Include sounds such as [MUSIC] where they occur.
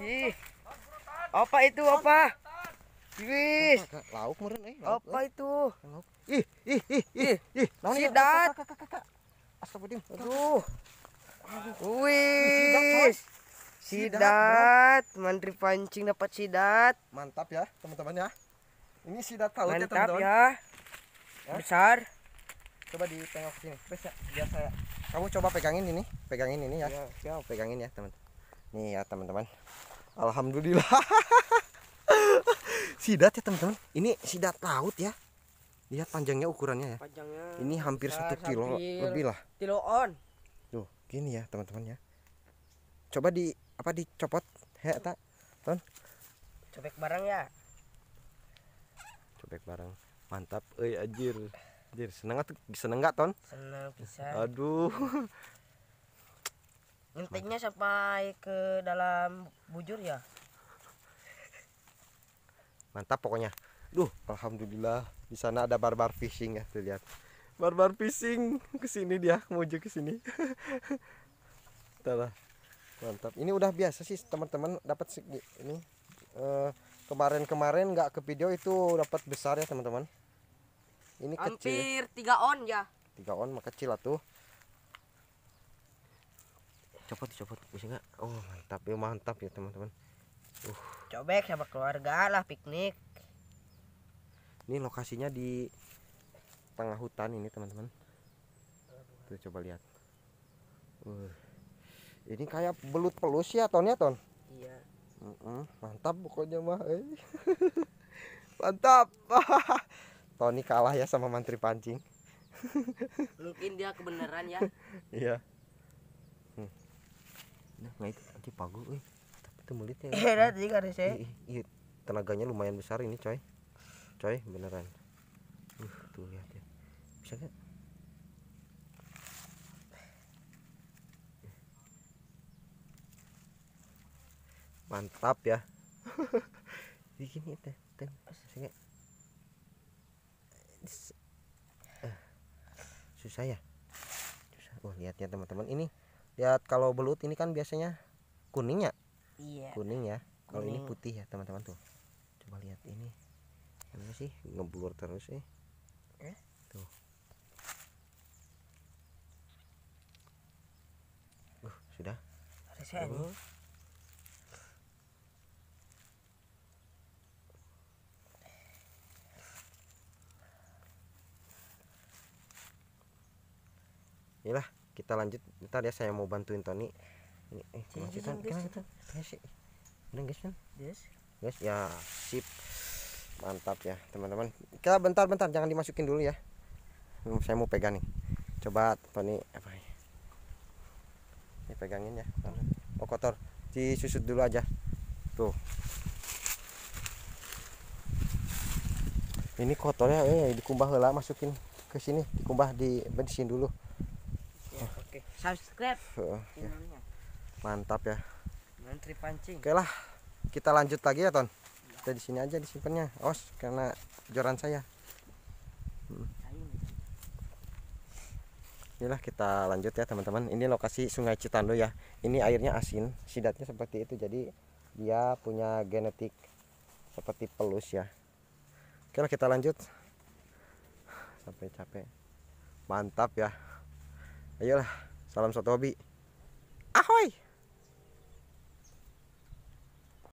Ih. Apa itu, apa? Wis. Lauk meureun euy. Eh, apa eh. itu? Lauk. Ih, ih, ih, ih, ih. Naon si dat. Astagfirullah. Aduh. Wis. Sidat, mantri pancing dapat sidat. Mantap ya, teman-teman ya. Ini sidat tahu Mantap ya, teman-teman. Ya. ya. Besar. Coba ditengok sini. Biasa, biasa ya. Kamu coba pegangin ini, pegangin ini ya. Ya, ya. pegangin ya, teman-teman nih ya teman-teman alhamdulillah [LAUGHS] sidat ya teman-teman ini sidat laut ya lihat panjangnya ukurannya ya panjangnya ini hampir satu kilo lebih lah Kilo on. tuh gini ya teman-teman ya coba di apa dicopot ya tak ton cobek barang ya cobek barang mantap eh ajir ajir seneng atau seneng nggak ton seneng bisa aduh [LAUGHS] intinya sampai ke dalam bujur ya. Mantap pokoknya. Duh, alhamdulillah di sana ada barbar fishing ya, tuh lihat. Barbar fishing ke sini dia, menuju ke sini. [LAUGHS] Mantap. Ini udah biasa sih teman-teman dapat segi ini. Eh, kemarin-kemarin nggak ke video itu dapat besar ya, teman-teman. Ini Hampir kecil. 3 on ya. 3 on mah kecil lah tuh copot copot bisa nggak oh mantap ya mantap ya teman-teman uh cobek sama keluarga lah piknik ini lokasinya di tengah hutan ini teman-teman tuh coba lihat uh ini kayak belut pelus ya ton ya ton iya mm -mm, mantap pokoknya mah eh. [LAUGHS] mantap [LAUGHS] Tony kalah ya sama mantri pancing mungkin dia kebenaran ya [LAUGHS] iya nah nggak itu pagu eh tapi itu mulutnya [LAUGHS] iya kan iya tenaganya lumayan besar ini coy coy beneran uh tuh lihat ya bisa gak mantap ya begini [LAUGHS] teh teh eh, susah ya susah oh lihatnya teman-teman ini lihat ya, kalau belut ini kan biasanya kuningnya iya. kuning ya kalau ini putih ya teman-teman tuh coba lihat ini ini sih ngeblur terus sih eh? tuh uh sudah harusnya ini Inilah kita lanjut ntar ya saya mau bantuin Tony ini eh kita kenapa kita sih udah guys kan yes guys ya sip mantap ya teman-teman kita bentar-bentar jangan dimasukin dulu ya hmm, saya mau pegang nih coba Tony apa ini ini pegangin ya oh kotor disusut dulu aja tuh ini kotornya eh dikumbah lah masukin ke sini dikumbah di bensin dulu Oke, subscribe oh, Mantap ya. Menteri pancing. Oke lah. Kita lanjut lagi ya, Ton. Kita di sini aja disimpannya. Os, karena joran saya. Hmm. Inilah kita lanjut ya teman-teman. Ini lokasi Sungai Citando ya. Ini airnya asin, sidatnya seperti itu. Jadi dia punya genetik seperti pelus ya. Oke lah kita lanjut. Sampai capek. Mantap ya ayolah salam satu hobi